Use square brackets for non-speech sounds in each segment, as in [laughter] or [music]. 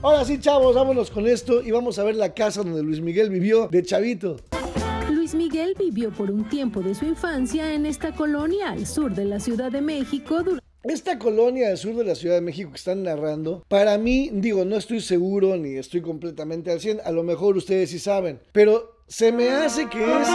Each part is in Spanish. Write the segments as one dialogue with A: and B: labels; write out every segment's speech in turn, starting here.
A: Ahora sí, chavos, vámonos con esto y vamos a ver la casa donde Luis Miguel vivió de chavito.
B: Luis Miguel vivió por un tiempo de su infancia en esta colonia al sur de la Ciudad de México esta colonia al sur de la Ciudad de México que están narrando, para mí, digo, no
A: estoy seguro ni estoy completamente al 100, a lo mejor ustedes sí saben, pero se me hace que es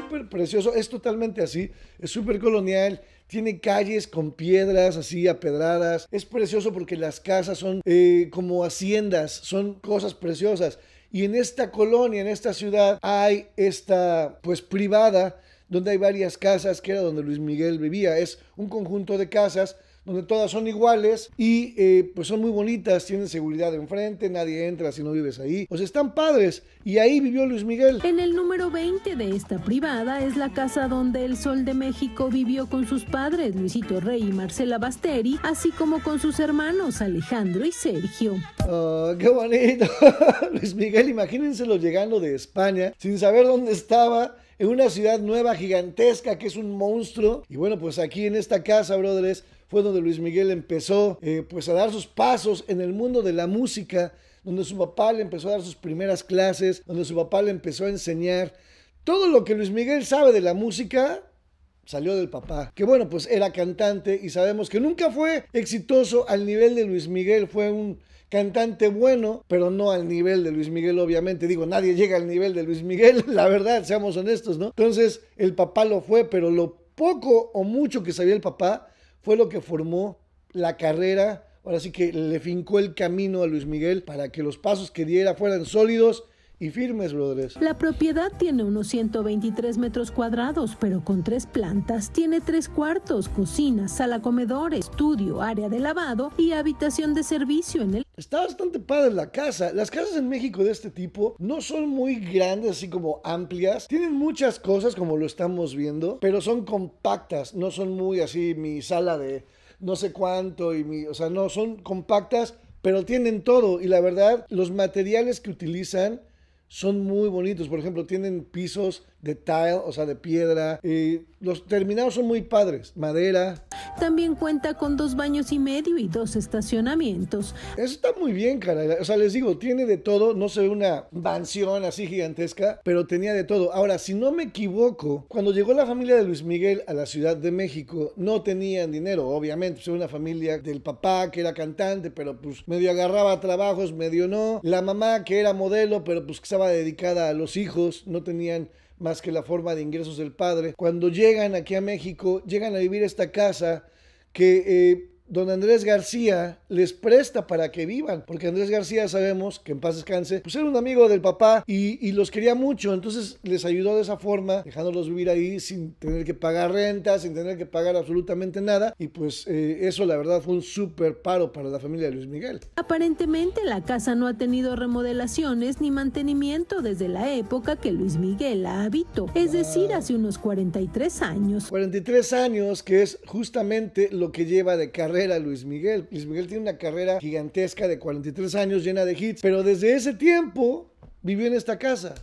A: súper precioso, es totalmente así, es súper colonial. Tiene calles con piedras así apedradas. Es precioso porque las casas son eh, como haciendas, son cosas preciosas. Y en esta colonia, en esta ciudad, hay esta, pues, privada, donde hay varias casas, que era donde Luis Miguel vivía. Es un conjunto de casas donde todas son iguales y eh, pues son muy bonitas, tienen seguridad enfrente, nadie entra si no vives ahí. Pues
B: están padres y ahí vivió Luis Miguel. En el número 20 de esta privada es la casa donde el Sol de México vivió con sus padres Luisito Rey y Marcela Basteri, así como con sus hermanos Alejandro y Sergio. Oh, ¡Qué bonito! [laughs] Luis
A: Miguel, imagínenselo llegando de España sin saber dónde estaba en una ciudad nueva, gigantesca, que es un monstruo. Y bueno, pues aquí en esta casa, brothers, fue donde Luis Miguel empezó eh, pues a dar sus pasos en el mundo de la música, donde su papá le empezó a dar sus primeras clases, donde su papá le empezó a enseñar. Todo lo que Luis Miguel sabe de la música salió del papá, que bueno, pues era cantante y sabemos que nunca fue exitoso al nivel de Luis Miguel, fue un cantante bueno, pero no al nivel de Luis Miguel, obviamente. Digo, nadie llega al nivel de Luis Miguel, [laughs] la verdad, seamos honestos, ¿no? Entonces, el papá lo fue, pero lo poco o mucho que sabía el papá fue lo que formó la carrera. Ahora sí que le fincó el camino a Luis Miguel para que los pasos que diera fueran sólidos y firmes, brothers.
B: La propiedad tiene unos 123 metros cuadrados, pero con tres plantas. Tiene tres cuartos, cocina, sala comedor, estudio, área de lavado y habitación de servicio en el... Está bastante padre la casa. Las casas en México de este
A: tipo no son muy grandes, así como amplias. Tienen muchas cosas, como lo estamos viendo, pero son compactas. No son muy así mi sala de no sé cuánto y mi... O sea, no, son compactas pero tienen todo y la verdad los materiales que utilizan son muy bonitos. Por ejemplo, tienen pisos de tile, o sea, de piedra. Y los terminados son muy padres, madera.
B: También cuenta con dos baños y medio y dos estacionamientos. Eso está muy bien, cara. O sea, les digo, tiene de todo. No se ve
A: una mansión así gigantesca, pero tenía de todo. Ahora, si no me equivoco, cuando llegó la familia de Luis Miguel a la Ciudad de México, no tenían dinero, obviamente. Pues, una familia del papá que era cantante, pero pues medio agarraba trabajos, medio no. La mamá que era modelo, pero pues que estaba dedicada a los hijos, no tenían más que la forma de ingresos del padre. Cuando llegan aquí a México, llegan a vivir esta casa que eh, don Andrés García les presta para que vivan, porque Andrés García sabemos que en paz descanse, pues era un amigo del papá y, los quería mucho, entonces les ayudó de esa forma, dejándolos vivir ahí sin tener que pagar renta, sin tener que pagar absolutamente nada, y pues eh, eso la verdad fue un súper paro para la familia de Luis Miguel.
B: Aparentemente la casa no ha tenido remodelaciones ni mantenimiento desde la época que Luis Miguel la habitó, es decir, hace unos 43 años.
A: 43 años, que es justamente lo que lleva de carrera era Luis Miguel. Luis Miguel tiene una carrera gigantesca de 43 años llena de hits, pero desde ese tiempo vivió en esta casa.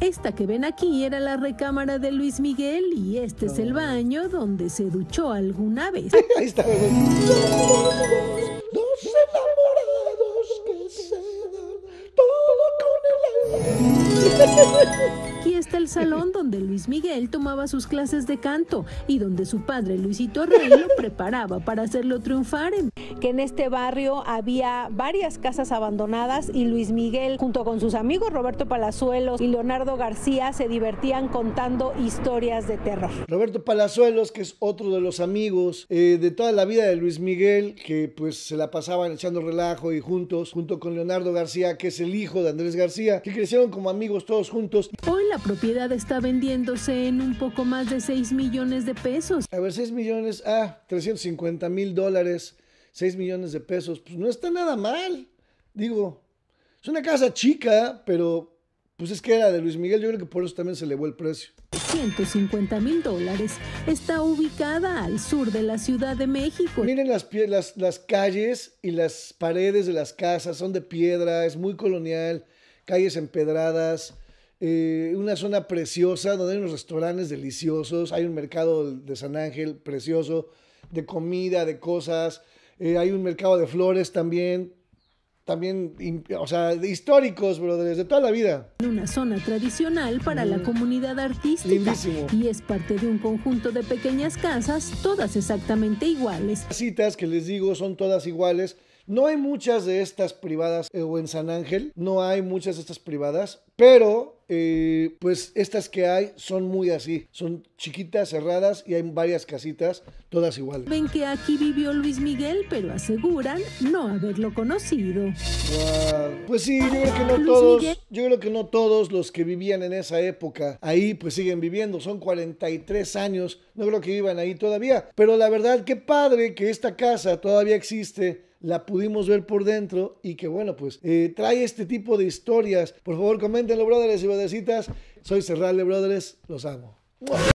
B: Esta que ven aquí era la recámara de Luis Miguel y este es el baño donde se duchó alguna vez. [laughs] Ahí está. salón donde Luis Miguel tomaba sus clases de canto y donde su padre Luisito Rey lo preparaba para hacerlo triunfar. En... Que en este barrio había varias casas abandonadas y Luis Miguel junto con sus amigos Roberto Palazuelos y Leonardo García se divertían contando historias de terror.
A: Roberto Palazuelos, que es otro de los amigos eh, de toda la vida de Luis Miguel, que pues se la pasaban echando relajo y juntos, junto con Leonardo García, que es el hijo de Andrés García, que crecieron como amigos todos juntos. Hoy la propiedad está vendiéndose en un poco más de 6 millones de pesos. A ver, 6 millones, ah, 350 mil dólares, 6 millones de pesos, pues no está nada mal. Digo, es una casa chica, pero pues es que era de Luis Miguel, yo creo que por eso también se elevó el precio.
B: 150 mil dólares está ubicada al sur de la Ciudad de México. Miren las
A: calles y las paredes de las casas, son de piedra, es muy colonial, calles empedradas, eh, una zona preciosa donde hay unos restaurantes deliciosos, hay un mercado de San Ángel precioso, de comida, de cosas, eh, hay un mercado de flores también, también, o sea, históricos, pero desde toda
B: la vida. Una zona tradicional para la mm. comunidad artística. Y es parte de un conjunto de pequeñas casas, todas exactamente iguales.
A: Las citas que les digo son todas iguales. No hay muchas de estas privadas eh, o en San Ángel, no hay muchas de estas privadas, pero eh, pues estas que hay son muy así, son chiquitas, cerradas y hay varias casitas, todas igual.
B: Ven que aquí vivió Luis Miguel, pero aseguran no haberlo conocido. Pues sí, yo creo que no todos,
A: yo creo que no todos los que vivían en esa época ahí pues siguen viviendo, son 43 años, no creo que vivan ahí todavía, pero la verdad qué padre que esta casa todavía existe la pudimos ver por dentro y que bueno, pues eh, trae este tipo de historias. Por favor, coméntenlo, brothers, brothercitas. Soy de Brothers, los amo.